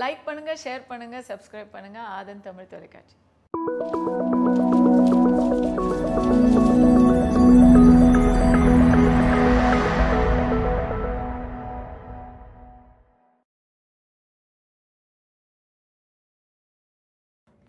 like பண்ணுங்கள் share பண்ணுங்கள் subscribe பண்ணுங்கள் ஆதன் தமிழ் தொலைக்காட்சி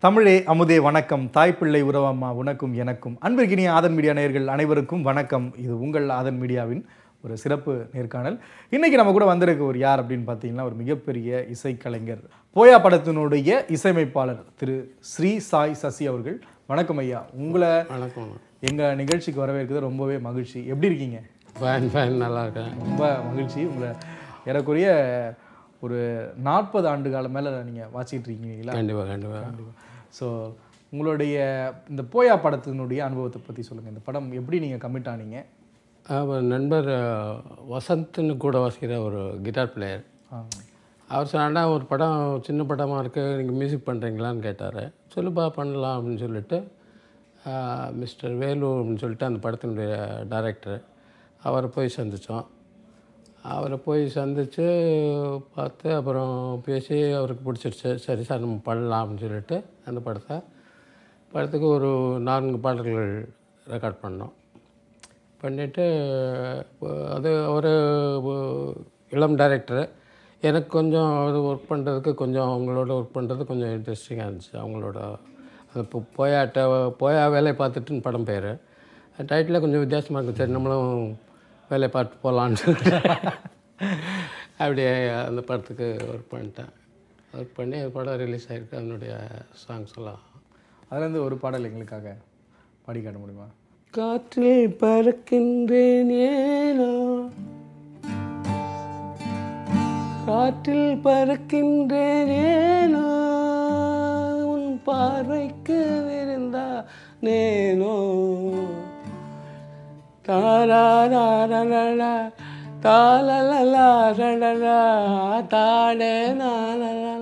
தமிழே அமுதே வணக்கம் தாய்ப்பிள்ளை உறவம்மா உனக்கும் எனக்கும் அன்பிற்கினிய ஆதன் மீடியா நேயர்கள் அனைவருக்கும் வணக்கம் இது உங்கள் ஆதன் மீடியாவின் ஒரு சிறப்பு நேர்காணல் இன்றைக்கி நம்ம கூட வந்திருக்க ஒரு யார் அப்படின்னு பார்த்தீங்கன்னா ஒரு மிகப்பெரிய இசைக்கலைஞர் போயா படத்தினுடைய இசையமைப்பாளர் திரு ஸ்ரீ சாய் சசி அவர்கள் வணக்கம் ஐயா உங்களை வணக்கம் எங்கள் நிகழ்ச்சிக்கு வரவேற்கிறது ரொம்பவே மகிழ்ச்சி எப்படி இருக்கீங்க ஃபேன் ஃபேன் நல்லா இருக்கேன் ரொம்ப மகிழ்ச்சி உங்களை ஏறக்குறைய ஒரு நாற்பது ஆண்டு காலம் மேலே நீங்கள் வாசிக்கிட்டு இருக்கீங்களா கண்டிப்பாக கண்டிப்பாக ஸோ உங்களுடைய இந்த போயா படத்தினுடைய அனுபவத்தை பற்றி சொல்லுங்கள் இந்த படம் எப்படி நீங்கள் கமிட் ஆனீங்க அவர் நண்பர் வசந்த்னு கூட வாசிக்கிற ஒரு கிட்டார் பிளேயர் அவர் சொன்னா ஒரு படம் சின்ன படமாக இருக்குது நீங்கள் மியூசிக் பண்ணுறீங்களான்னு கேட்டார் சொல்லுப்பா பண்ணலாம் அப்படின்னு சொல்லிட்டு மிஸ்டர் வேலு அப்படின்னு சொல்லிட்டு அந்த படத்தினுடைய டைரக்டர் அவரை போய் சந்தித்தோம் அவரை போய் சந்தித்து பார்த்து அப்புறம் பேசி அவருக்கு பிடிச்சிருச்சு சரி சார் நம்ம பண்ணலாம் அப்படின்னு சொல்லிட்டு அந்த படத்தை படத்துக்கு ஒரு நான்கு பாடல்கள் ரெக்கார்ட் பண்ணோம் பண்ணிவிட்டு அது ஒரு இளம் டைரக்டரு எனக்கு கொஞ்சம் அது ஒர்க் பண்ணுறதுக்கு கொஞ்சம் அவங்களோட ஒர்க் பண்ணுறது கொஞ்சம் இன்ட்ரெஸ்டிங்காக இருந்துச்சு அவங்களோட அது இப்போ போயாட்ட போயா வேலையை பார்த்துட்டுன்னு படம் பேர் டைட்டில் கொஞ்சம் வித்தியாசமாக இருக்குது சரி நம்மளும் வேலையை பார்த்து போகலான்னு அப்படியே அந்த படத்துக்கு ஒர்க் பண்ணிட்டேன் ஒர்க் பண்ணி அது படம் ரிலீஸ் ஆகிருக்கு அதனுடைய சாங்ஸ் எல்லாம் அதுலேருந்து ஒரு பாடல் எங்களுக்காக பாடி காட்ட முடியுமா காற்றில் பறக்கின்றேன் ஏனா காற்றில் பறக்கின்றேன் ஏனா உன் பார்வைக்கு விருந்தா நேனோ தாராரா தாளலா ரடரா தாடே நானலா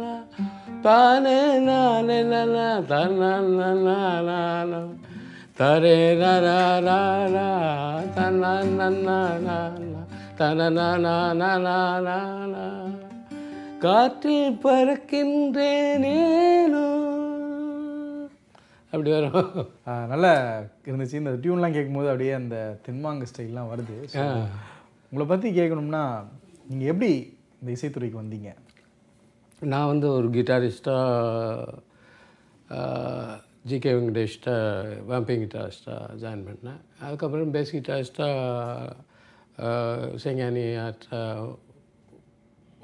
தானே நானே நானா தன்னா தரே ரா ரா ரா தனா நன்னா தனனா காற்றில் பறக்கின்றேனேனோ அப்படி வரும் நல்லா இருந்துச்சு இந்த டியூன்லாம் கேட்கும்போது அப்படியே அந்த தென்மாங்கு ஸ்டைல்லாம் வருது உங்களை பற்றி கேட்கணும்னா நீங்கள் எப்படி இந்த இசைத்துறைக்கு வந்தீங்க நான் வந்து ஒரு கிட்டாரிஸ்டாக ஜிகே வெங்கடேஷ்டாக வாம்பிங் கிட்டாரிஸ்டாக ஜாயின் பண்ணேன் அதுக்கப்புறம் பேசிக் கிட்டாரிஸ்டாக செங்கானி ஆர்ட்டை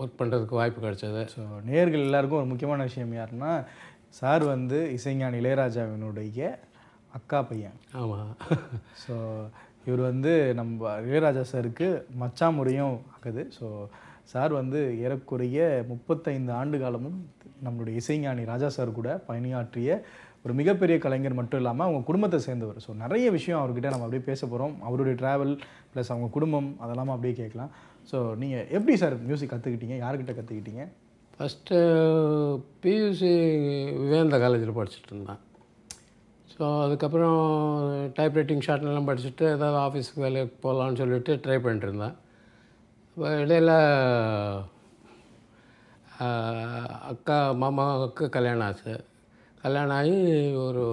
ஒர்க் பண்ணுறதுக்கு வாய்ப்பு கிடைச்சது ஸோ நேர்கள் எல்லாருக்கும் ஒரு முக்கியமான விஷயம் யாருன்னா சார் வந்து இசைஞானி இளையராஜாவினுடைய அக்கா பையன் ஆமாம் ஸோ இவர் வந்து நம்ம இளையராஜா சாருக்கு மச்சா முறையும் ஆக்குது ஸோ சார் வந்து ஏறக்குறைய முப்பத்தைந்து ஆண்டு காலமும் நம்மளுடைய இசைஞானி ராஜா சார் கூட பணியாற்றிய ஒரு மிகப்பெரிய கலைஞர் மட்டும் இல்லாமல் அவங்க குடும்பத்தை சேர்ந்தவர் ஸோ நிறைய விஷயம் அவர்கிட்ட நம்ம அப்படியே பேச போகிறோம் அவருடைய ட்ராவல் ப்ளஸ் அவங்க குடும்பம் அதெல்லாம் அப்படியே கேட்கலாம் ஸோ நீங்கள் எப்படி சார் மியூசிக் கற்றுக்கிட்டீங்க யார்கிட்ட கற்றுக்கிட்டீங்க ஃபஸ்ட்டு பியூசி விவேந்த காலேஜில் படிச்சுட்டு இருந்தேன் ஸோ அதுக்கப்புறம் டைப்ரைட்டிங் ஷார்ட்லாம் படிச்சுட்டு ஏதாவது ஆஃபீஸுக்கு வேலைக்கு போகலான்னு சொல்லிட்டு ட்ரை பண்ணிட்டு இருந்தேன் இப்போ இடையில் அக்கா மாமாவுக்கு கல்யாணம் ஆச்சு கல்யாணம் ஆகி ஒரு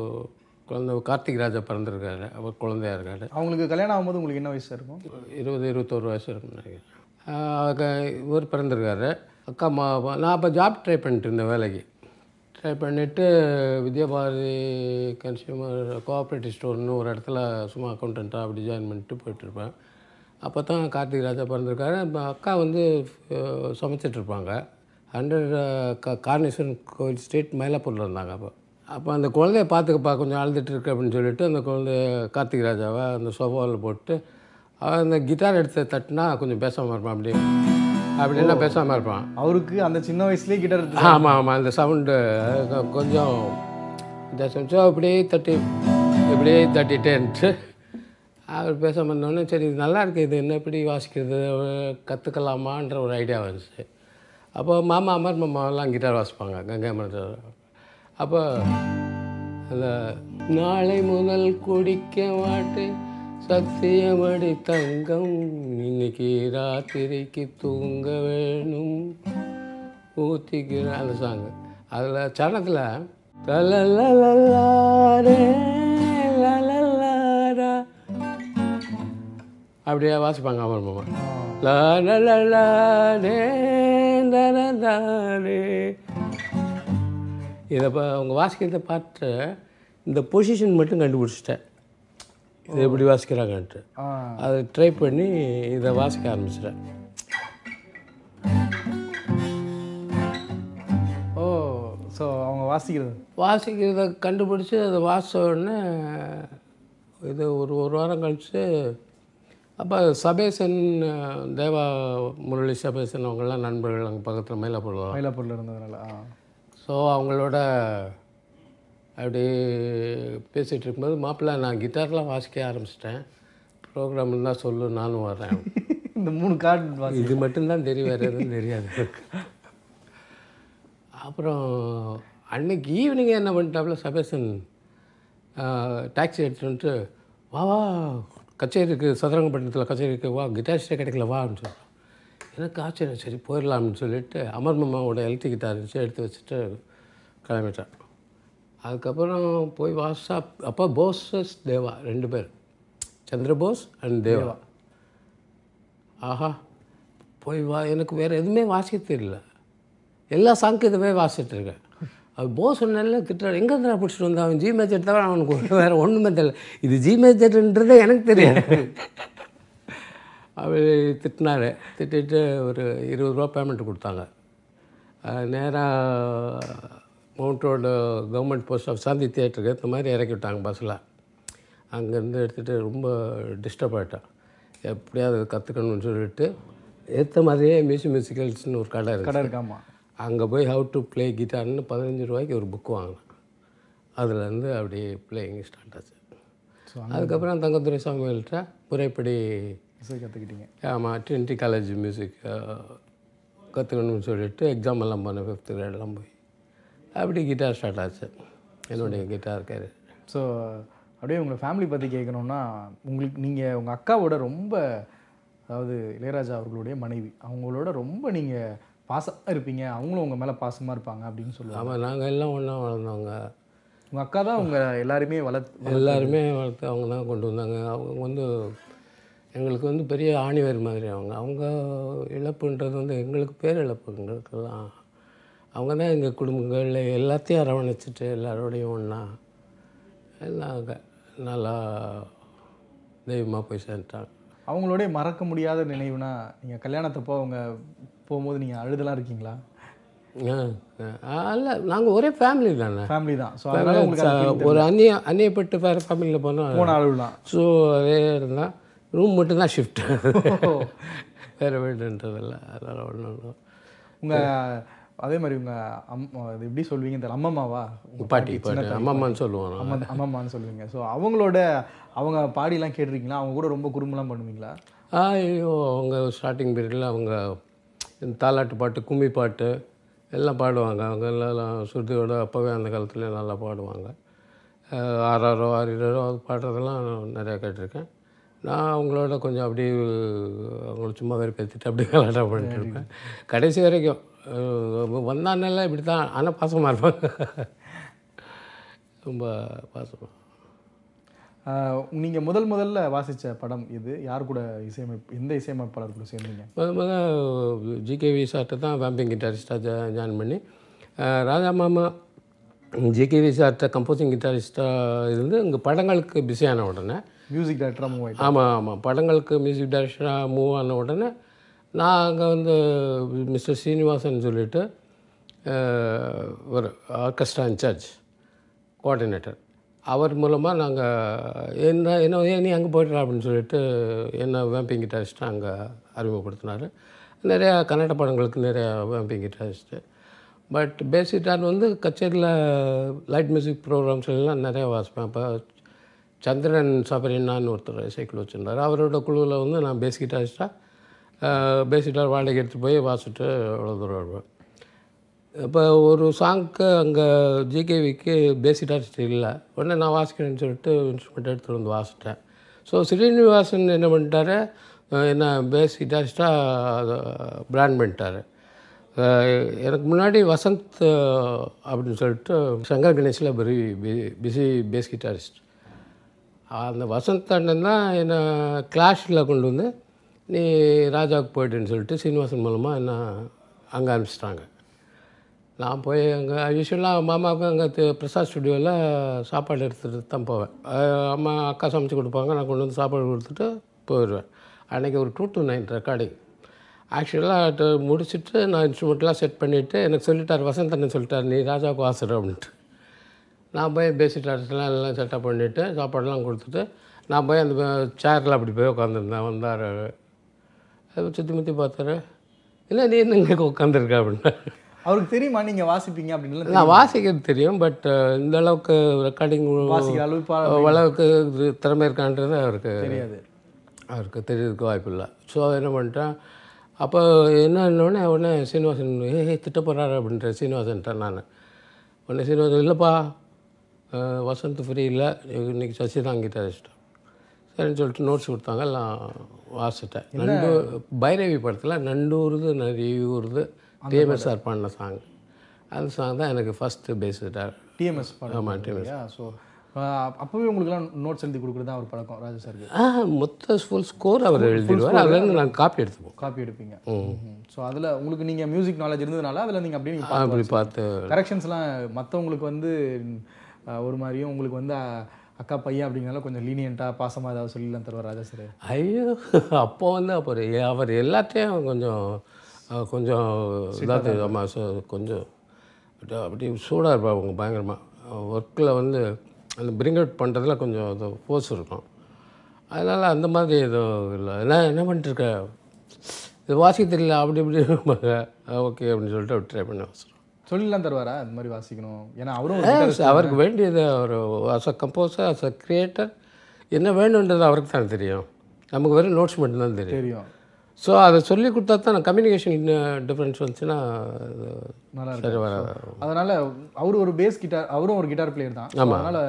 குழந்தை கார்த்திக் ராஜா பிறந்திருக்காரு அவர் குழந்தையாக இருக்காரு அவங்களுக்கு கல்யாணம் ஆகும்போது உங்களுக்கு என்ன வயசு இருக்கும் இருபது இருபத்தோரு வயசு இருக்கும் நினைக்கிறேன் இவர் பிறந்திருக்காரு அக்கா மா நான் அப்போ ஜாப் ட்ரை பண்ணிட்டு இருந்தேன் வேலைக்கு ட்ரை பண்ணிவிட்டு வித்யாபாரதி கன்சியூமர் கோஆப்ரேட்டிவ் ஸ்டோர்னு ஒரு இடத்துல சும்மா அக்கௌண்ட்டாக அப்படி ஜாயின் பண்ணிட்டு போயிட்டுருப்பேன் அப்போ தான் கார்த்திக் ராஜா பிறந்திருக்காரு இப்போ அக்கா வந்து சமைச்சிட்ருப்பாங்க ஹண்ட்ரட் க கார்னேஸ்வரன் கோயில் ஸ்ட்ரீட் மயிலாப்பூரில் இருந்தாங்க அப்போ அப்போ அந்த குழந்தைய பார்த்துக்கப்பா கொஞ்சம் அழுதுட்டுருக்கு அப்படின்னு சொல்லிட்டு அந்த குழந்தைய கார்த்திக் ராஜாவை அந்த சோஃபாவில் போட்டு அந்த கிட்டார் எடுத்து தட்டினா கொஞ்சம் பேசாமல் இருப்பான் அப்படியே அப்படின்னா பேசாமல் இருப்பான் அவருக்கு அந்த சின்ன வயசுலேயே கிட்டார் ஆமாம் ஆமாம் அந்த சவுண்டு கொஞ்சம் அப்படியே தட்டி இப்படியே தட்டிட்டேன்ட்டு இருந்துச்சு அவர் பேச பண்ணோடனே சரி இது நல்லா இருக்குது இது என்ன எப்படி வாசிக்கிறது கற்றுக்கலாமான்ற ஒரு ஐடியா வந்துச்சு அப்போ மாமா அமர் மாமாவெல்லாம் கிட்டார் வாசிப்பாங்க கங்கை மன்னர் அப்போ அந்த நாளை முதல் குடிக்க மாட்டேன் சத்தியமடி தங்கம் இன்னைக்கு ராத்திரிக்கு தூங்க வேணும் ஊற்றிக்கிற அந்த சாங்கு அதில் சரணத்தில் அப்படியே வாசிப்பாங்க அமர் மாமா லா இதை இப்போ அவங்க வாசிக்கிறத பார்த்து இந்த பொசிஷன் மட்டும் கண்டுபிடிச்சிட்டேன் இது எப்படி வாசிக்கிறாங்கன்ட்டு அதை ட்ரை பண்ணி இதை வாசிக்க ஆரம்பிச்சிட்டேன் ஓ ஸோ அவங்க வாசிக்கிறது வாசிக்கிறத கண்டுபிடிச்சி அதை வாசனே உடனே இது ஒரு ஒரு வாரம் கழித்து அப்போ சபேசன் தேவா முரளி சபேசன் அவங்களாம் நண்பர்கள் அங்கே பக்கத்தில் மயிலாப்பூர் மயிலாப்பூரில் இருந்ததுனால ஸோ அவங்களோட அப்படி பேசிகிட்டு இருக்கும்போது மாப்பிள்ளை நான் கிட்டார்லாம் வாசிக்க ஆரம்பிச்சிட்டேன் ப்ரோக்ராம் இருந்தால் சொல்லு நானும் வரேன் இந்த மூணு கார்டு இது மட்டும்தான் தெரியும் வேறு எதுவும் தெரியாது அப்புறம் அன்னைக்கு ஈவினிங்கே என்ன பண்ணிட்டாப்புல சபேசன் டாக்ஸி எடுத்துகிட்டு வா வா கச்சேரி இருக்குது சதுரங்கப்பட்டினத்தில் கச்சேரி இருக்குது வா கிட்டாஸ்டே கிடைக்கல வா அப்படின்னு சொல்லுவாங்க எனக்கு ஆச்சரியம் சரி போயிடலாம்னு சொல்லிவிட்டு அமர் மாமாவோட கிட்டார் இருந்துச்சு எடுத்து வச்சுட்டு கிளம்பிட்டேன் அதுக்கப்புறம் போய் வாசா அப்போ போஸஸ் தேவா ரெண்டு பேர் சந்திரபோஸ் அண்ட் தேவா ஆஹா போய் வா எனக்கு வேறு எதுவுமே வாசிக்க தெரியல எல்லா சாங்கு இதுவே வாசிட்டுருக்கேன் அவர் போஸ் சொன்னால திட்டுறாரு எங்கே இருந்தா பிடிச்சிட்டு வந்தான் அவன் ஜி மேஜர் தவிர அவனுக்கு வேறு ஒன்றுமே தெரியல இது ஜி மேஜர்ன்றதே எனக்கு தெரியாது அவர் திட்டினார் திட்டிட்டு ஒரு இருபது ரூபா பேமெண்ட் கொடுத்தாங்க நேராக mount road government post office Shanthi தியேட்டருக்கு ஏற்ற மாதிரி இறக்கி விட்டாங்க பஸ்ஸில் அங்கேருந்து எடுத்துகிட்டு ரொம்ப டிஸ்டர்ப் ஆகிட்டான் எப்படியாவது கற்றுக்கணும்னு சொல்லிட்டு ஏற்ற மாதிரியே மியூசிக் மியூசிக்கல்ஸ்னு ஒரு கடை இருக்குது கடை இருக்காமா அங்கே போய் ஹவு டு ப்ளே கிட்டார்னு பதினஞ்சு ரூபாய்க்கு ஒரு புக் வாங்கினேன் அதுலேருந்து அப்படியே பிளேயிங் ஸ்டார்ட் ஆச்சு அதுக்கப்புறம் தங்கத்துறை சாமிகள்கிட்ட முறைப்படி கற்றுக்கிட்டீங்க ஆமாம் ட்ரினிட்டி காலேஜ் மியூசிக் கற்றுக்கணும்னு சொல்லிட்டு எக்ஸாம் எல்லாம் போனேன் ஃபிஃப்த்து கிரேட்லாம் போய் அப்படி கிட்டார் ஸ்டார்ட் ஆச்சு என்னுடைய கிட்டார் கேரு ஸோ அப்படியே உங்களை ஃபேமிலி பற்றி கேட்கணுன்னா உங்களுக்கு நீங்கள் உங்கள் அக்காவோட ரொம்ப அதாவது இளையராஜா அவர்களுடைய மனைவி அவங்களோட ரொம்ப நீங்கள் பாசமாக இருப்பீங்க அவங்களும் உங்கள் மேலே பாசமாக இருப்பாங்க அப்படின்னு சொல்லுவாங்க ஆமாம் நாங்கள் எல்லாம் ஒன்றா வளர்ந்தவங்க உங்கள் அக்கா தான் அவங்க எல்லாருமே வளர்த்து எல்லாருமே வளர்த்து அவங்க தான் கொண்டு வந்தாங்க அவங்க வந்து எங்களுக்கு வந்து பெரிய ஆணிவர் மாதிரி அவங்க அவங்க இழப்புன்றது வந்து எங்களுக்கு பேர் இழப்பு எங்களுக்கெல்லாம் அவங்க தான் எங்கள் குடும்பங்களில் எல்லாத்தையும் அரவணைச்சிட்டு எல்லாரோடையும் ஒன்றா எல்லாம் நல்லா தெய்வமாக போய் சேர்ந்துட்டாங்க அவங்களோடைய மறக்க முடியாத நினைவுனா நீங்கள் கல்யாணத்தப்போ அவங்க போகும்போது நீங்கள் அழுதெல்லாம் இருக்கீங்களா அல்ல நாங்கள் ஒரே ஃபேமிலி தானே ஃபேமிலி தான் ஸோ ஒரு அந்நிய அந்நியப்பட்டு வேறு ஃபேமிலியில் போனால் போன ஸோ அதே இருந்தால் ரூம் மட்டும்தான் ஷிஃப்ட் வேறு வீடுன்றதில்ல அதனால் ஒன்றும் ஒன்றும் உங்கள் அதே மாதிரி உங்கள் அம் அது எப்படி சொல்லுவீங்க தெரியல அம்மம்மாவா பாட்டி பாட்டி அம்மம்மான்னு சொல்லுவாங்க அம்மா அம்மம்மான்னு சொல்லுவீங்க ஸோ அவங்களோட அவங்க பாடிலாம் கேட்டிருக்கீங்களா அவங்க கூட ரொம்ப குறும்பெலாம் பண்ணுவீங்களா ஐயோ அவங்க ஸ்டார்டிங் பீரியடில் அவங்க தாலாட்டு பாட்டு கும்மி பாட்டு எல்லாம் பாடுவாங்க அவங்க எல்லாம் சுருதியோட அப்போவே அந்த காலத்தில் நல்லா பாடுவாங்க ஆறாரோ ஆறிரோ அது பாடுறதெல்லாம் நிறையா கேட்டிருக்கேன் நான் அவங்களோட கொஞ்சம் அப்படியே அவங்கள சும்மா வேறு பேசிட்டு அப்படியே கலாட்டா பண்ணிட்டு இருப்பேன் கடைசி வரைக்கும் வந்தானெல்லாம் இப்படி தான் ஆனால் பாசமாக இருப்பாங்க ரொம்ப பாசமாக நீங்கள் முதல் முதல்ல வாசித்த படம் இது யார் கூட இசையமைப்பு எந்த இசையமைப்பாளர் கூட சேர்ந்தீங்க முதல் முதல் ஜிகேவி சார்ட்ட தான் வேம்பிங் கிட்டாரிஸ்டாக ஜாயின் பண்ணி ராஜா மாமா ஜிகேவி சார்ட்ட கம்போசிங் கிட்டாரிஸ்டாக இருந்து இங்கே படங்களுக்கு பிஸியான உடனே மியூசிக் டேரக்டராக மூவ் ஆகி ஆமாம் ஆமாம் படங்களுக்கு மியூசிக் டேரக்டராக மூவ் ஆன உடனே நான் அங்கே வந்து மிஸ்டர் ஸ்ரீனிவாசன் சொல்லிவிட்டு ஒரு ஆர்கெஸ்ட்ரா இன்சார்ஜ் கோஆர்டினேட்டர் அவர் மூலமாக நாங்கள் என்ன என்ன ஏன் நீ அங்கே போய்ட்டு அப்படின்னு சொல்லிட்டு என்ன வேம்பிங் கிட்டாரிஸ்ட்டு அங்கே அறிமுகப்படுத்தினார் நிறையா கன்னட படங்களுக்கு நிறையா வேம்பிங் கிட்டாரிஸ்ட்டு பட் பேசிட்டார் வந்து கச்சேரியில் லைட் மியூசிக் எல்லாம் நிறையா வாசிப்பேன் அப்போ சந்திரன் சபரின்னான்னு ஒருத்தர் இசைக்குழு வச்சுருந்தார் அவரோட குழுவில் வந்து நான் பேசிக்கிட்டாரிஸ்ட்டாக பேசிக்கிட்டார் வாடகை எடுத்து போய் வாசிட்டு அவ்வளோ தூரம் வருவேன் இப்போ ஒரு சாங்க்கு அங்கே ஜிகேவிக்கு பேசிட்டார்ஸ்ட் இல்லை உடனே நான் வாசிக்கிறேன்னு சொல்லிட்டு இன்ஸ்ட்ருமெண்ட் எடுத்துகிட்டு வந்து வாசிட்டேன் ஸோ ஸ்ரீனிவாசன் என்ன பண்ணிட்டாரு என்ன பேஸ் அதை பிராண்ட் பண்ணிட்டார் எனக்கு முன்னாடி வசந்த் அப்படின்னு சொல்லிட்டு சங்கர் கணேஷில் பி பிஸி பேஸ் கிட்டாரிஸ்ட் அந்த வசந்த் அண்ணன் தான் என்னை கிளாஷில் கொண்டு வந்து நீ ராஜாவுக்கு போய்ட்டுன்னு சொல்லிட்டு சீனிவாசன் மூலமாக என்ன அங்கே அனுப்பிச்சிட்டாங்க நான் போய் அங்கே யூஸ்வலாக மாமாவுக்கு அங்கே பிரசாத் ஸ்டுடியோவில் சாப்பாடு எடுத்துகிட்டு தான் போவேன் அம்மா அக்கா சமைச்சு கொடுப்பாங்க நான் கொண்டு வந்து சாப்பாடு கொடுத்துட்டு போயிடுவேன் அன்றைக்கி ஒரு டூ டூ நைன் ரெக்கார்டிங் ஆக்சுவலாக முடிச்சுட்டு நான் இன்ஸ்ட்ருமெண்ட்லாம் செட் பண்ணிவிட்டு எனக்கு சொல்லிட்டார் வசந்தண்ணன் சொல்லிட்டார் நீ ராஜாவுக்கு வாசுற அப்படின்ட்டு நான் போய் பேசிக் எல்லாம் செட்டப் பண்ணிவிட்டு சாப்பாடெல்லாம் கொடுத்துட்டு நான் போய் அந்த சேரில் அப்படி போய் உட்காந்துருந்தேன் வந்தார் சுற்றி முற்றி பார்த்தாரு இல்லை நீ இன்னும் இங்கே உட்காந்துருக்க அப்படின்னா அவருக்கு தெரியுமா நீங்கள் வாசிப்பீங்க அப்படின்னு நான் வாசிக்கிறது தெரியும் பட் இந்த அளவுக்கு ரெக்கார்டிங் வாசிக்கிற அளவுக்கு அளவுக்கு திறமை இருக்கான்றது அவருக்கு தெரியாது அவருக்கு தெரியறதுக்கு வாய்ப்பு இல்லை ஸோ என்ன பண்ணிட்டேன் அப்போ என்னன்னொடனே உடனே சீனிவாசன் ஏ திட்டப்படுறாரு அப்படின்ற சீனிவாசன்ட்டேன் நான் உடனே சீனிவாசன் இல்லைப்பா வசந்த் ஃப்ரீ இல்லை இன்னைக்கு சசி தான் அங்கிட்ட அழைச்சிட்டேன் சரின்னு சொல்லிட்டு நோட்ஸ் கொடுத்தாங்க எல்லாம் வாசிட்டேன் நண்டு பைரவி படத்தில் நண்டு நிறைய உருது டிஎம்எஸ் சார் பாடின சாங் அந்த சாங் தான் எனக்கு ஃபஸ்ட்டு பேசிட்டார் டிஎம்எஸ் ஆமாம் டிஎம்எஸ் ஸோ அப்போவே உங்களுக்குலாம் நோட்ஸ் எழுதி கொடுக்குறது தான் அவர் பழக்கம் ராஜா சார் ஆ மொத்த ஃபுல் ஸ்கோர் அவர் எழுதிடுவார் அதுலேருந்து நாங்கள் காப்பி எடுத்துப்போம் காப்பி எடுப்பீங்க ஸோ அதில் உங்களுக்கு நீங்கள் மியூசிக் நாலேஜ் இருந்ததுனால அதில் நீங்கள் அப்படியே நீங்கள் அப்படி பார்த்து கரெக்ஷன்ஸ்லாம் மற்றவங்களுக்கு வந்து ஒரு மாதிரியும் உங்களுக்கு வந்து அக்கா பையன் அப்படிங்கிறனால கொஞ்சம் லீனியண்ட்டாக பாசமாக ஏதாவது சொல்லிலாம் தருவார் ராஜா சார் ஐயோ அப்போ வந்து அப்போ அவர் எல்லாத்தையும் கொஞ்சம் கொஞ்சம் இதாக ஆமாம் சார் கொஞ்சம் அப்படி சூடாக இருப்பா அவங்க பயங்கரமாக ஒர்க்கில் வந்து அந்த பிரிங்க் அவுட் பண்ணுறதுல கொஞ்சம் இது ஃபோர்ஸ் இருக்கும் அதனால் அந்த மாதிரி எதுவும் இல்லை என்ன என்ன பண்ணிட்டுருக்க இது வாசிக்க தெரியல அப்படி இப்படி இருப்பாங்க ஓகே அப்படின்னு சொல்லிட்டு அவர் ட்ரை பண்ண வச்சுருவோம் சொல்லிலாம் தருவாரா அந்த மாதிரி வாசிக்கணும் ஏன்னா அவரும் அவருக்கு வேண்டியது அவர் as a composer as a creator என்ன வேணுன்றது அவருக்கு தான் தெரியும் நமக்கு வெறும் நோட்ஸ் மட்டும்தான் தெரியும் தெரியும் ஸோ அதை சொல்லி கொடுத்தா தான் கம்யூனிகேஷன் இன்னும் டிஃப்ரென்ஸ் வந்துச்சுன்னா நல்லா சரி வர அதனால் அவர் ஒரு பேஸ் கிட்டார் அவரும் ஒரு கிட்டார் பிளேயர் தான் ஆமாம் அதனால்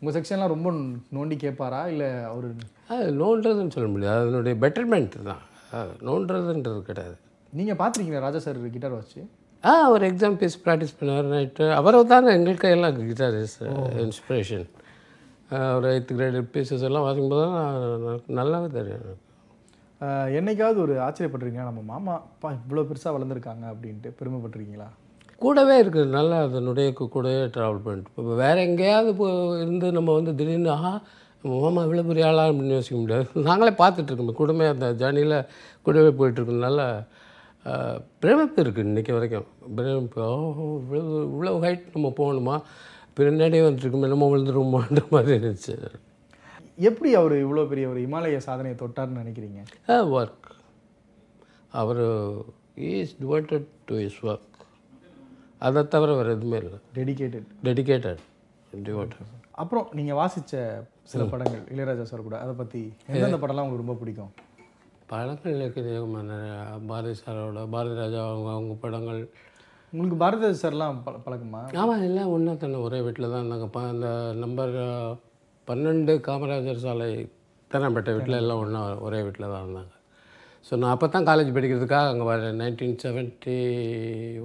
உங்கள் செக்ஷன்லாம் ரொம்ப நோண்டி கேட்பாரா இல்லை அவர் அது நோன்றதுன்னு சொல்ல முடியாது அதனுடைய பெட்டர்மெண்ட் தான் நோன்றதுன்றது கிடையாது நீங்கள் பார்த்துருக்கீங்களா ராஜா சார் கிட்டார் வச்சு ஆ அவர் எக்ஸாம் பேஸ் ப்ராக்டிஸ் பண்ணார் நைட்டு அவரை தான் எங்களுக்கு எல்லாம் கிட்டார் இன்ஸ்பிரேஷன் அவர் எயித்து கிரேட் பீசஸ் எல்லாம் வாசிக்கும்போது தான் நல்லாவே தெரியும் எனக்கு என்னைக்காவது ஒரு ஆச்சரியப்பட்டிருக்கீங்க நம்ம மாமா அப்பா இவ்வளோ பெருசாக வளர்ந்துருக்காங்க அப்படின்ட்டு பெருமைப்பட்டிருக்கீங்களா கூடவே இருக்குது நல்லா அதனுடைய கூடவே ட்ராவல் பண்ணிட்டு இப்போ வேறு எங்கேயாவது இப்போ இருந்து நம்ம வந்து திடீர்னு ஆஹா மாமா இவ்வளோ பெரிய ஆளாக அப்படின்னு யோசிக்க முடியாது நாங்களே பார்த்துட்ருக்கோம் கூடவே அந்த ஜேர்னியில் கூடவே போயிட்டுருக்கனால பிரமிப்பு இருக்குது இன்றைக்கி வரைக்கும் பிரமிப்பு இவ்வளோ இவ்வளோ ஹைட் நம்ம போகணுமா பின்னாடியே வந்துட்டுருக்கோம் என்னமோ விழுந்துருவோமான்ற மாதிரி இருந்துச்சு எப்படி அவர் இவ்வளோ பெரிய ஒரு இமாலய சாதனையை தொட்டார்னு நினைக்கிறீங்க ஒர்க் அவர் is devoted to is work அதை தவிர வேறு எதுவுமே இல்லை டெடிக்கேட்டட் டெடிக்கேட்டட் டிவோட்டட் அப்புறம் நீங்கள் வாசித்த சில படங்கள் இளையராஜா சார் கூட அதை பற்றி எந்தெந்த படம்லாம் உங்களுக்கு ரொம்ப பிடிக்கும் படங்கள் இருக்குது பாரதி சாரோட பாரதி ராஜா அவங்க அவங்க படங்கள் உங்களுக்கு பாரதி சார்லாம் பழக்கமா ஆமாம் எல்லாம் ஒன்றா தானே ஒரே வீட்டில் தான் இருந்தாங்கப்பா அந்த நம்பர் பன்னெண்டு காமராஜர் சாலை தேனாம்பேட்டை வீட்டில் எல்லாம் ஒன்றா ஒரே வீட்டில் தான் இருந்தாங்க ஸோ நான் அப்போ தான் காலேஜ் படிக்கிறதுக்காக அங்கே வரேன் நைன்டீன் செவன்ட்டி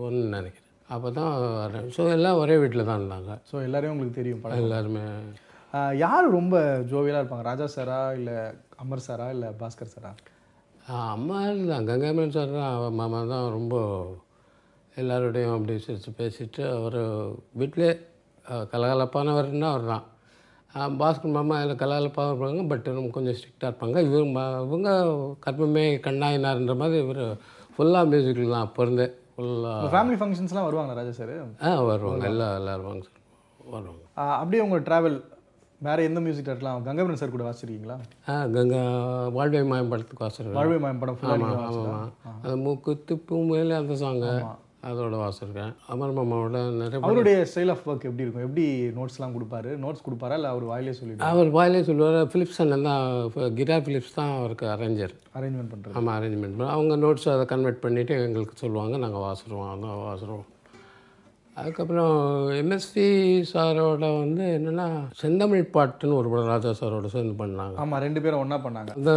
ஒன்னு நினைக்கிறேன் அப்போ தான் வரேன் ஸோ எல்லாம் ஒரே வீட்டில் தான் இருந்தாங்க ஸோ எல்லோரையும் உங்களுக்கு தெரியும் படம் எல்லாருமே யார் ரொம்ப ஜோவியலாக இருப்பாங்க ராஜா சாரா இல்லை அமர் சாரா இல்லை பாஸ்கர் சாரா அம்மா தான் கங்காமன் சார் தான் மாமா தான் ரொம்ப எல்லாரோடையும் அப்படி சிரித்து பேசிட்டு அவர் வீட்டிலே கலகலப்பானவர்னா அவர் தான் பாஸ்கர் மாமா அதில் கலால் பார்ப்பாங்க பட் ரொம்ப கொஞ்சம் ஸ்ட்ரிக்டாக இருப்பாங்க இவர் இவங்க கற்பமே கண்ணாயினார்ன்ற மாதிரி இவர் ஃபுல்லாக மியூசிக்கில் தான் அப்போ இருந்தே ஃபுல்லாக ஃபேமிலி ஃபங்க்ஷன்ஸ்லாம் வருவாங்க ராஜா சார் ஆ வருவாங்க எல்லாம் எல்லாம் வருவாங்க சார் வருவாங்க அப்படியே உங்கள் ட்ராவல் வேறு எந்த மியூசிக் டேரக்டர்லாம் கங்கபுரன் சார் கூட வாசிச்சிருக்கீங்களா ஆ கங்கா வாழ்வை மாயம் படத்துக்கு வாசிச்சிருக்கேன் வாழ்வை மாயம் படம் ஃபுல்லாக அந்த மூக்கு திப்பு மேலே அந்த சாங்கு அதோட வாசிருக்கேன் அமர் மாமாவோட நிறைய அவருடைய ஸ்டைல் ஆஃப் ஒர்க் எப்படி இருக்கும் எப்படி நோட்ஸ்லாம் கொடுப்பாரு நோட்ஸ் கொடுப்பாரா இல்லை அவர் வாயிலே சொல்லி அவர் வாயிலே சொல்லுவார் ஃபிலிப்ஸன் தான் கிட்டார் ஃபிலிப்ஸ் தான் அவருக்கு அரேஞ்சர் அரேஞ்ச்மெண்ட் பண்ணுறாரு ஆமாம் அரேஞ்ச்மெண்ட் பண்ண அவங்க நோட்ஸ் அதை கன்வெர்ட் பண்ணிவிட்டு எங்களுக்கு சொல்லுவாங்க நாங்கள் வாசிடுவோம் அதான் வாசிடுவோம் அதுக்கப்புறம் எம்எஸ்வி சாரோட வந்து என்னென்னா செந்தமிழ் பாட்டுன்னு ஒரு படம் ராஜா சாரோட சேர்ந்து பண்ணாங்க ஆமாம் ரெண்டு பேரும் ஒன்றா பண்ணாங்க இந்த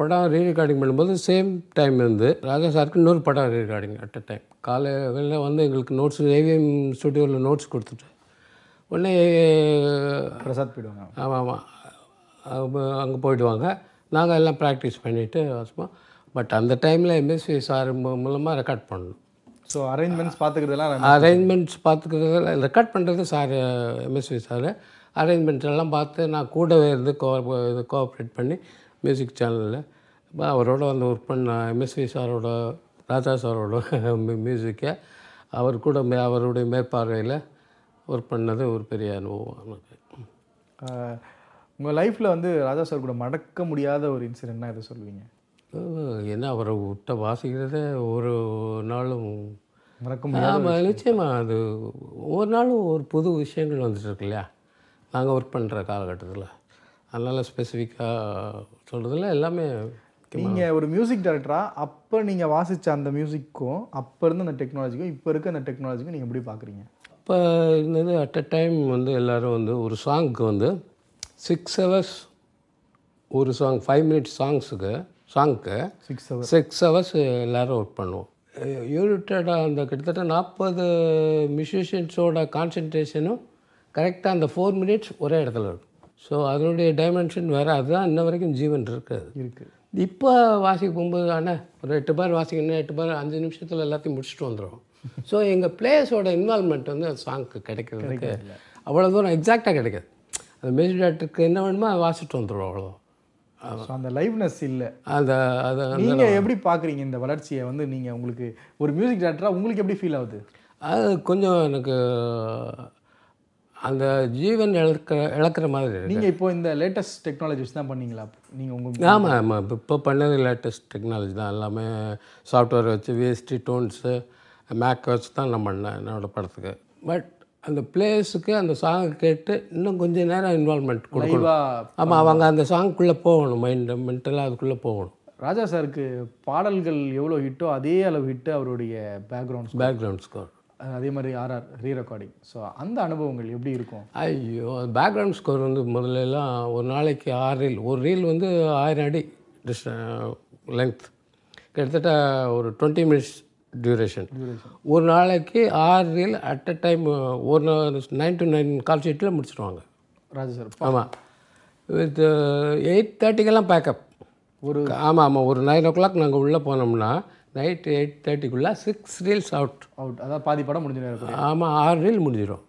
படம் ரீ ரெக்கார்டிங் பண்ணும்போது சேம் டைம் இருந்து ராஜா சாருக்கு இன்னொரு படம் re recording at a time காலையில் வந்து எங்களுக்கு நோட்ஸ் ஏவிஎம் ஸ்டுடியோவில் நோட்ஸ் கொடுத்துட்டு உடனே பிரசாத் போயிடுவாங்க ஆமாம் ஆமாம் அங்கே போயிடுவாங்க நாங்கள் எல்லாம் ப்ராக்டிஸ் பண்ணிவிட்டு வச்சுப்போம் பட் அந்த டைமில் எம்எஸ்வி சார் மூலமாக ரெக்கார்ட் பண்ணணும் ஸோ அரேஞ்ச்மெண்ட்ஸ் பார்த்துக்கிறதுலாம் அரேஞ்ச்மெண்ட்ஸ் பார்த்துக்கிறதுலாம் ரெக்கார்ட் பண்ணுறது சார் எம்எஸ்வி சார் அரேஞ்ச்மெண்ட்ஸ் எல்லாம் பார்த்து நான் கூடவே இருந்து கோ இது கோஆப்ரேட் பண்ணி மியூசிக் சேனலில் அவரோட அந்த ஒர்க் பண்ண எம்எஸ்வி சாரோட ராஜா சாரோட மியூசிக்கை அவர் கூட மே அவருடைய மேற்பார்வையில் ஒர்க் பண்ணது ஒரு பெரிய அனுபவம் எனக்கு உங்கள் லைஃப்பில் வந்து ராஜா சார் கூட மடக்க முடியாத ஒரு இன்சிடென்ட்னா இதை சொல்லுவீங்க ஏன்னா அவரை விட்ட வாசிக்கிறதே ஒரு நாளும் மறக்க முடியாது நிச்சயமாக அது ஒவ்வொரு நாளும் ஒரு புது விஷயங்கள் வந்துட்டு இருக்கு இல்லையா நாங்கள் ஒர்க் பண்ணுற காலகட்டத்தில் அதனால் ஸ்பெசிஃபிக்காக சொல்கிறதுல எல்லாமே நீங்கள் ஒரு மியூசிக் டைரக்டராக அப்போ நீங்கள் வாசித்த அந்த மியூசிக்கும் அப்போ இருந்த அந்த டெக்னாலஜிக்கும் இப்போ இருக்க அந்த டெக்னாலஜிக்கும் நீங்கள் எப்படி பார்க்குறீங்க அப்போ இருந்தது அட் அ டைம் வந்து எல்லோரும் வந்து ஒரு சாங்க்கு வந்து சிக்ஸ் ஹவர்ஸ் ஒரு சாங் ஃபைவ் மினிட்ஸ் சாங்ஸுக்கு சாங்க்கு சிக்ஸ் ஹவர்ஸ் சிக்ஸ் ஹவர்ஸ் எல்லோரும் ஒர்க் பண்ணுவோம் யூனிட்டடாக அந்த கிட்டத்தட்ட நாற்பது மியூசிஷியன்ஸோட கான்சன்ட்ரேஷனும் கரெக்டாக அந்த ஃபோர் மினிட்ஸ் ஒரே இடத்துல இருக்கும் ஸோ அதனுடைய டைமென்ஷன் வேறு அதுதான் இன்ன வரைக்கும் ஜீவன் இருக்குது இருக்குது இப்போ வாசிக்க போகும்போது ஆனால் ஒரு எட்டு பேர் வாசிக்கணும் எட்டு பேர் அஞ்சு நிமிஷத்தில் எல்லாத்தையும் முடிச்சுட்டு வந்துடும் ஸோ எங்கள் பிளேயர்ஸோட இன்வால்மெண்ட் வந்து சாங்க்கு கிடைக்கிறதுக்கு அவ்வளோ தூரம் எக்ஸாக்டாக கிடைக்காது அந்த மியூசிக் டேரக்டருக்கு என்ன வேணுமோ அதை வாசிட்டு வந்துடும் அவ்வளோ அந்த லைவ்னஸ் இல்லை அந்த அதை நீங்கள் எப்படி பார்க்குறீங்க இந்த வளர்ச்சியை வந்து நீங்கள் உங்களுக்கு ஒரு மியூசிக் டேரக்டராக உங்களுக்கு எப்படி ஃபீல் ஆகுது அது கொஞ்சம் எனக்கு அந்த ஜீவன் இழக்கிற இழக்கிற மாதிரி நீங்கள் இப்போ இந்த லேட்டஸ்ட் டெக்னாலஜிஸ் தான் பண்ணீங்களா நீங்கள் உங்கள் ஆமாம் ஆமாம் இப்போ பண்ணது லேட்டஸ்ட் டெக்னாலஜி தான் எல்லாமே சாஃப்ட்வேர் வச்சு வேஸ்டி டோன்ஸு மேக் வச்சு தான் நான் பண்ணேன் என்னோடய படத்துக்கு பட் அந்த பிளேஸுக்கு அந்த சாங் கேட்டு இன்னும் கொஞ்சம் நேரம் இன்வால்மெண்ட் கொடுக்கணும் ஆமாம் அவங்க அந்த சாங்குக்குள்ளே போகணும் மைண்டு மென்டலாக அதுக்குள்ளே போகணும் ராஜா சாருக்கு பாடல்கள் எவ்வளோ ஹிட்டோ அதே அளவு ஹிட்டு அவருடைய பேக்ரவுண்ட் பேக்ரவுண்ட் ஸ்கோர் அதே மாதிரி ஆர்ஆர் ரீ ரெக்கார்டிங் ஸோ அந்த அனுபவங்கள் எப்படி இருக்கும் ஐயோ பேக்ரவுண்ட் ஸ்கோர் வந்து முதல்லலாம் ஒரு நாளைக்கு ஆறு ரீல் ஒரு ரீல் வந்து ஆயிரம் அடி டிஸ் லென்த் கிட்டத்தட்ட ஒரு டுவெண்ட்டி மினிட்ஸ் டியூரேஷன் ஒரு நாளைக்கு ஆறு ரீல் அட் அ டைம் ஒரு நைன் டு நைன் கால் ஷீட்டில் முடிச்சிடுவாங்க ராஜா சார் ஆமாம் வித் எயிட் தேர்ட்டிக்கெல்லாம் பேக்கப் ஒரு ஆமாம் ஆமாம் ஒரு நைன் ஓ கிளாக் நாங்கள் உள்ளே போனோம்னா நைட்டு எயிட் தேர்ட்டிக்குள்ளே சிக்ஸ் ரீல்ஸ் அவுட் அவுட் அதாவது பாதி படம் முடிஞ்சிடும் ஆமாம் ஆறு ரீல் முடிஞ்சிடும்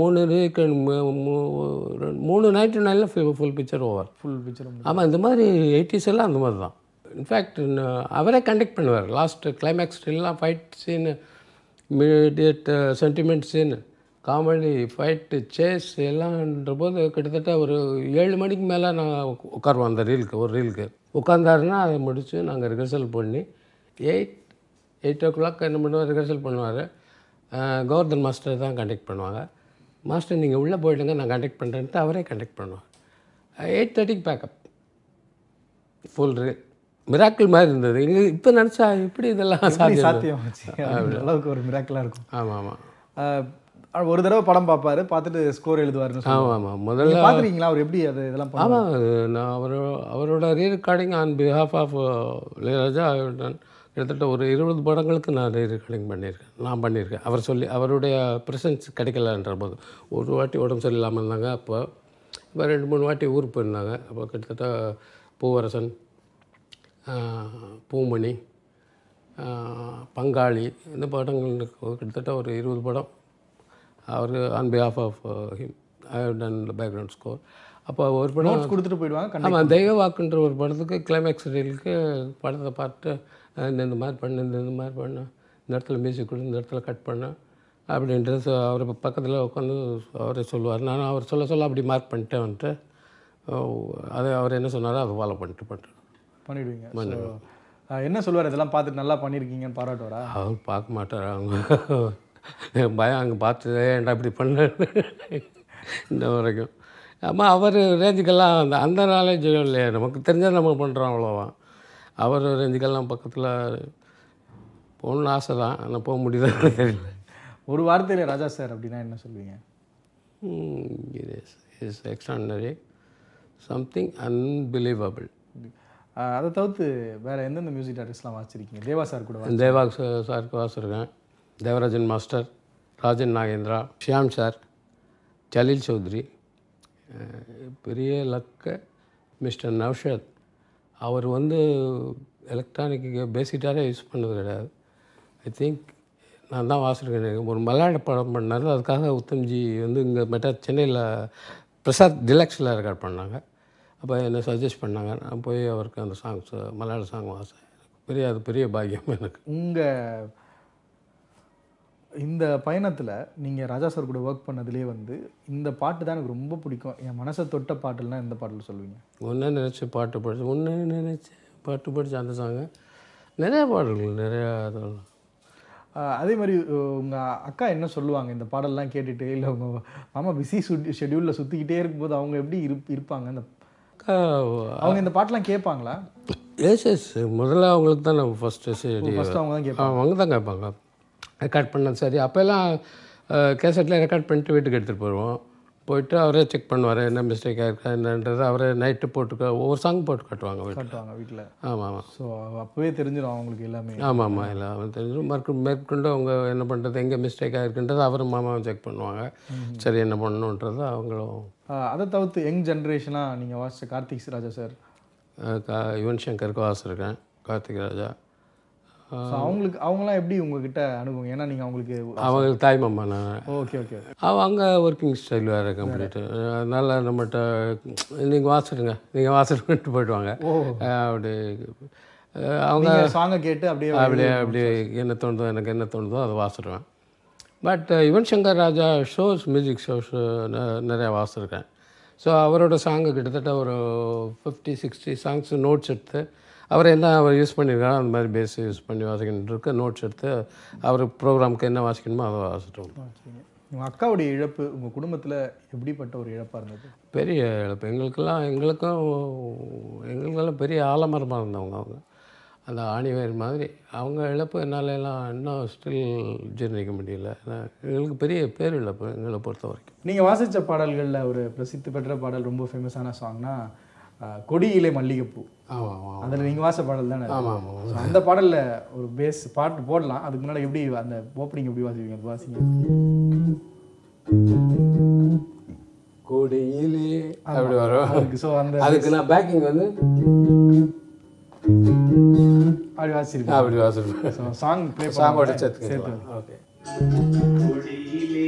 மூணு ரீக்கு மூணு நைட்டு நாளில் full full picture over full picture ஆமாம் இந்த மாதிரி எயிட்டிஸ் எல்லாம் அந்த மாதிரி தான் இன்ஃபேக்ட் அவரே கண்டக்ட் பண்ணுவார் லாஸ்ட்டு கிளைமேக்ஸ் ரீல்லாம் fight scene immediate sentiment scene comedy fight chase எல்லாம்ன்ற போது கிட்டத்தட்ட ஒரு ஏழு மணிக்கு மேலே நான் உட்காருவோம் அந்த ரீலுக்கு ஒரு ரீலுக்கு உட்காந்தாருன்னா அதை முடித்து நாங்கள் ரிஹர்சல் பண்ணி எயிட் எயிட் ஓ கிளாக் என்ன பண்ணுவார் ரிஹர்சல் பண்ணுவார் கவர்தன் மாஸ்டர் தான் கண்டக்ட் பண்ணுவாங்க மாஸ்டர் நீங்கள் உள்ளே போயிடுங்க நான் கண்டக்ட் பண்ணுறேன்ட்டு அவரே கண்டக்ட் பண்ணுவார் எயிட் தேர்ட்டிக்கு பேக்கப் ஃபுல் மிராக்கிள் மாதிரி இருந்தது இங்கே இப்போ நினச்சா எப்படி இதெல்லாம் சாத்தியம் அளவுக்கு ஒரு மிராக்கிளாக இருக்கும் ஆமாம் ஆமாம் ஒரு தடவை படம் பார்ப்பாரு பார்த்துட்டு ஸ்கோர் எழுதுவார் ஆமாம் ஆமாம் முதல்ல பார்த்துருக்கீங்களா அவர் எப்படி அது இதெல்லாம் ஆமாம் நான் அவரோட அவரோட re recording on behalf of Ilaiyaraaja நான் கிட்டத்தட்ட ஒரு இருபது படங்களுக்கு நான் ரெக்கார்டிங் பண்ணியிருக்கேன் நான் பண்ணியிருக்கேன் அவர் சொல்லி அவருடைய ப்ரெசன்ஸ் கிடைக்கலன்ற போது ஒரு வாட்டி உடம்பு சரியில்லாமல் இருந்தாங்க அப்போ இப்போ ரெண்டு மூணு வாட்டி ஊருக்கு போயிருந்தாங்க அப்போ கிட்டத்தட்ட பூவரசன் பூமணி பங்காளி இந்த படங்களுக்கு கிட்டத்தட்ட ஒரு இருபது படம் அவர் on behalf of him I have done background score அப்போ ஒரு படம் கொடுத்துட்டு போயிடுவாங்க ஆமாம் தெய்வ வாக்குன்ற ஒரு படத்துக்கு கிளைமேக்ஸ் ரீலுக்கு படத்தை பார்த்து இந்த மாதிரி பண்ணு இந்த மாதிரி பண்ணு இந்த இடத்துல மியூசிக் கொடு இந்த இடத்துல கட் பண்ணு அப்படின்றது அவர் பக்கத்தில் உட்காந்து அவரே சொல்லுவார் நானும் அவர் சொல்ல சொல்ல அப்படி மார்க் பண்ணிட்டேன் வந்துட்டு அது அவர் என்ன சொன்னாரோ அதை ஃபாலோ பண்ணிட்டு பண்ணுறேன் பண்ணிடுவீங்க பண்ணுவேன் என்ன சொல்லுவார் இதெல்லாம் பார்த்துட்டு நல்லா பண்ணியிருக்கீங்கன்னு பாராட்டுவாரா அவர் பார்க்க மாட்டார் அவங்க பயம் அங்கே பார்த்து ஏன்டா இப்படி பண்ண இந்த வரைக்கும் அம்மா அவர் ரேஞ்சுக்கெல்லாம் அந்த அந்த நாலேஜ் இல்லையா நமக்கு தெரிஞ்சால் நம்ம பண்ணுறோம் அவ்வளோவா அவர் ரேஞ்சுக்கெல்லாம் பக்கத்தில் போகணுன்னு ஆசை தான் ஆனால் போக முடியுதான்னு தெரியல ஒரு வார்த்தையில் ராஜா சார் அப்படின்னா என்ன சொல்லுவீங்க is is extraordinary something unbelievable அதை தவிர்த்து வேறு எந்தெந்த மியூசிக் டைரக்டர்ஸ்லாம் வாசிச்சிருக்கீங்க தேவா சார் கூட தேவா சாருக்கு வாசிருக்கேன் தேவராஜன் மாஸ்டர் ராஜன் நாகேந்திரா ஷியாம் சார் ஜலீல் சௌத்ரி பெரிய லக்க மிஸ்டர் நவ்ஷத் அவர் வந்து எலக்ட்ரானிக்கு பேசிட்டாரே யூஸ் பண்ணது கிடையாது ஐ திங்க் நான் தான் வாசிருக்கேன் ஒரு மலையாள படம் பண்ணார் அதுக்காக உத்தம்ஜி வந்து இங்கே மெட்டா சென்னையில் பிரசாத் டிலக்ஸில் ரெக்கார்ட் பண்ணாங்க அப்போ என்ன சஜஸ்ட் பண்ணாங்க நான் போய் அவருக்கு அந்த சாங்ஸ் மலையாள சாங் வாசேன் பெரிய அது பெரிய பாக்கியம் எனக்கு உங்கள் இந்த பயணத்தில் நீங்கள் ராஜா சார் கூட ஒர்க் பண்ணதுலேயே வந்து இந்த பாட்டு தான் எனக்கு ரொம்ப பிடிக்கும் என் மனசை தொட்ட பாட்டுலாம் எந்த பாட்டில் சொல்லுவீங்க ஒன்றே நினச்சி பாட்டு படிச்சு ஒன்றே நினச்சி பாட்டு படித்து அந்த சாங்கு நிறையா பாடல்கள் நிறையா அதே மாதிரி உங்கள் அக்கா என்ன சொல்லுவாங்க இந்த பாடல்லாம் கேட்டுட்டு இல்லை உங்கள் மாமா பிஸி சுட்டி ஷெடியூலில் சுற்றிக்கிட்டே இருக்கும்போது அவங்க எப்படி இருப் இருப்பாங்க அந்த அவங்க இந்த பாட்டெலாம் கேட்பாங்களா எஸ் எஸ் முதல்ல அவங்களுக்கு தான் நான் ஃபஸ்ட்டு அவங்க தான் கேட்பாங்க அவங்க தான் கேட்பாங்க ரெக்கார்ட் பண்ணது சரி அப்போல்லாம் கேசட்டில் ரெக்கார்ட் பண்ணிட்டு வீட்டுக்கு எடுத்துகிட்டு போயிடுவோம் போயிட்டு அவரே செக் பண்ணுவார் என்ன மிஸ்டேக் ஆகிருக்கா என்னன்றது அவரே நைட்டு போட்டு ஒவ்வொரு சாங் போட்டு காட்டுவாங்க வீட்டில் வீட்டில் ஆமாம் ஆமாம் ஸோ அப்போவே தெரிஞ்சிடும் அவங்களுக்கு எல்லாமே ஆமாம் ஆமாம் எல்லாம் தெரிஞ்சிடும் மறுக்க மேற்கொண்டு அவங்க என்ன பண்ணுறது எங்கே மிஸ்டேக்காக ஆகிருக்குன்றது அவர் மாமாவும் செக் பண்ணுவாங்க சரி என்ன பண்ணணுன்றது அவங்களும் அதை தவிர்த்து யங் ஜென்ரேஷனாக நீங்கள் வாசித்த கார்த்திக் ராஜா சார் யுவன் சங்கருக்கு வாசிருக்கேன் கார்த்திக் ராஜா அவங்களுக்கு அவங்களாம் எப்படி உங்ககிட்ட அனுபவம் ஏன்னா நீங்கள் அவங்களுக்கு அவங்களுக்கு தாய்மாமா நான் ஓகே ஓகே அங்கே ஒர்க்கிங் ஸ்டைல் வேறு கம்ப்ளீட்டு அதனால் நம்மகிட்ட நீங்கள் வாசிடுங்க நீங்கள் வாசிட்டு போயிடுவாங்க அப்படி அவங்க சாங்கை கேட்டு அப்படியே அப்படியே அப்படியே என்ன தோணுதோ எனக்கு என்ன தோணுதோ அதை வாசிடுவேன் but Yuvan Shankar Raja shows music shows நிறையா வாசிருக்கேன் ஸோ அவரோட சாங்கு கிட்டத்தட்ட ஒரு ஃபிஃப்டி சிக்ஸ்டி சாங்ஸ் நோட்ஸ் எடுத்து அவர் என்ன அவர் யூஸ் பண்ணியிருக்காரோ அந்த மாதிரி பேஸு யூஸ் பண்ணி வாசிக்கணுன்றிருக்க நோட்ஸ் எடுத்து அவர் ப்ரோக்ராமுக்கு என்ன வாசிக்கணுமோ அதை வாசிட்டோம் உங்கள் அக்காவுடைய இழப்பு உங்கள் குடும்பத்தில் எப்படிப்பட்ட ஒரு இழப்பாக இருந்தது பெரிய இழப்பு எங்களுக்கெல்லாம் எங்களுக்கும் எங்களுக்கெல்லாம் பெரிய ஆலமரமாக இருந்தவங்க அவங்க அந்த ஆணிவேர் மாதிரி அவங்க இழப்பு என்னால் எல்லாம் இன்னும் ஸ்டில் ஜீர்ணிக்க முடியல எங்களுக்கு பெரிய பேர் இழப்பு எங்களை பொறுத்த வரைக்கும் நீங்கள் வாசித்த பாடல்களில் ஒரு பிரசித்தி பெற்ற பாடல் ரொம்ப ஃபேமஸான சாங்னா கொடியிலே மல்லிகைப்பூ அதில் நீங்கள் வாச பாடல் தானே ஆமாம் அந்த பாடலில் ஒரு பேஸ் பாட்டு போடலாம் அதுக்கு முன்னாடி எப்படி அந்த ஓப்பனிங் எப்படி வாசிப்பீங்க அது வாசிங்க கொடியிலே அப்படி வரும் அதுக்கு ஸோ அந்த அதுக்கு நான் பேக்கிங் வந்து அப்படி வாசிருக்கேன் அப்படி வாசிருக்கேன் சாங் ப்ளே சாங்கோட சேர்த்து சேர்த்து ஓகே கொடியிலே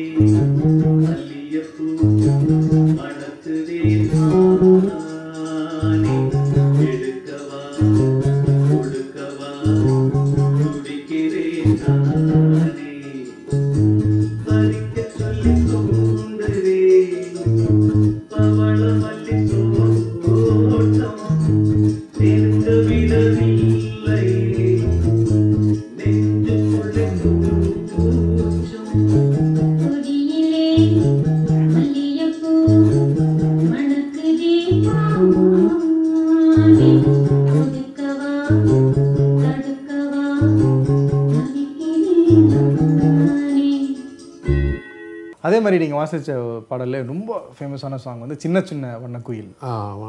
மாதிரி நீங்கள் வாசித்த பாடலில் ரொம்ப ஃபேமஸான சாங் வந்து சின்ன சின்ன வண்ண குயில்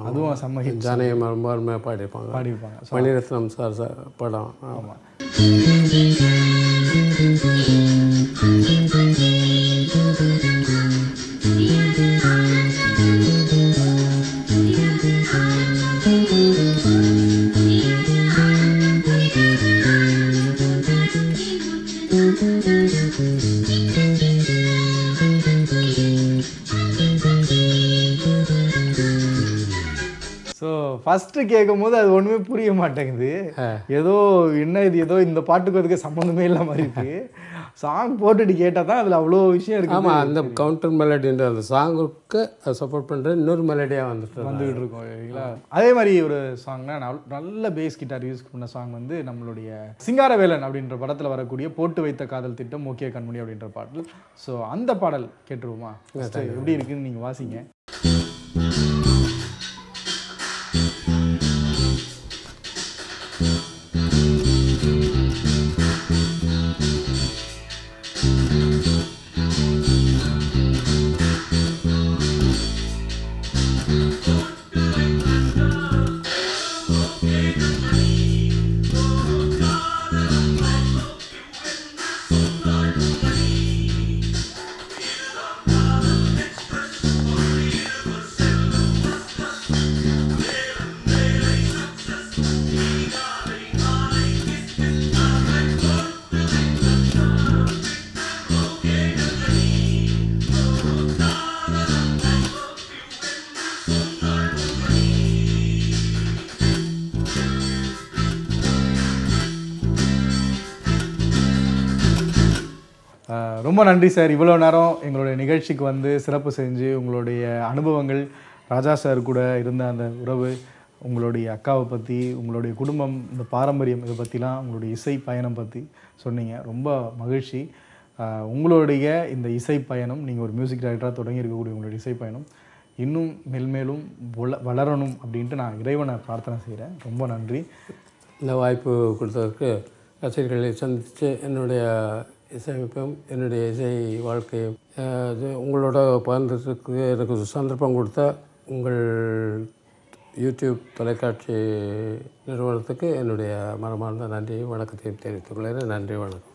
அதுவும் சம்மகி ஹிட் ஜானகி மரும்பாருமே பாடிருப்பாங்க பாடியிருப்பாங்க மணிரத்னம் சார் சார் படம் ஆமாம் ஃபஸ்ட்டு கேட்கும் போது அது ஒன்றுமே புரிய மாட்டேங்குது ஏதோ என்ன இது ஏதோ இந்த பாட்டுக்கு அதுக்கு சம்மந்தமே இல்லை மாதிரி இருக்குது சாங் போட்டுட்டு கேட்டால் தான் அதில் அவ்வளோ விஷயம் இருக்கு ஆமாம் அந்த கவுண்டர் மெலடின்ற அந்த சாங்குக்கு சப்போர்ட் பண்ணுற இன்னொரு மெலடியாக வந்துட்டு வந்துகிட்டு இருக்கோம் அதே மாதிரி ஒரு சாங்னா நல்ல பேஸ் கிட்டார் யூஸ் பண்ண சாங் வந்து நம்மளுடைய சிங்காரவேலன் அப்படின்ற படத்தில் வரக்கூடிய போட்டு வைத்த காதல் திட்டம் முக்கிய கண்மணி அப்படின்ற பாடல் ஸோ அந்த பாடல் கேட்டுருவோமா எப்படி இருக்குன்னு நீங்கள் வாசிங்க ரொம்ப நன்றி சார் இவ்வளோ நேரம் எங்களுடைய நிகழ்ச்சிக்கு வந்து சிறப்பு செஞ்சு உங்களுடைய அனுபவங்கள் ராஜா சார் கூட இருந்த அந்த உறவு உங்களுடைய அக்காவை பற்றி உங்களுடைய குடும்பம் இந்த பாரம்பரியம் இதை பற்றிலாம் உங்களுடைய இசை பயணம் பற்றி சொன்னீங்க ரொம்ப மகிழ்ச்சி உங்களுடைய இந்த இசை பயணம் நீங்கள் ஒரு மியூசிக் டைரக்டராக தொடங்கி இருக்கக்கூடிய உங்களுடைய இசை பயணம் இன்னும் வள வளரணும் அப்படின்ட்டு நான் இறைவனை பிரார்த்தனை செய்கிறேன் ரொம்ப நன்றி இந்த வாய்ப்பு கொடுத்ததற்கு ரசிகர்களை சந்தித்து என்னுடைய இசையமைப்பும் என்னுடைய இசை வாழ்க்கையும் உங்களோட பகிர்ந்ததுக்கு எனக்கு சந்தர்ப்பம் கொடுத்த உங்கள் யூடியூப் தொலைக்காட்சி நிறுவனத்துக்கு என்னுடைய மரமார்ந்த நன்றியும் வணக்கத்தையும் தெரிவித்துக் கொள்கிறேன் நன்றி வணக்கம்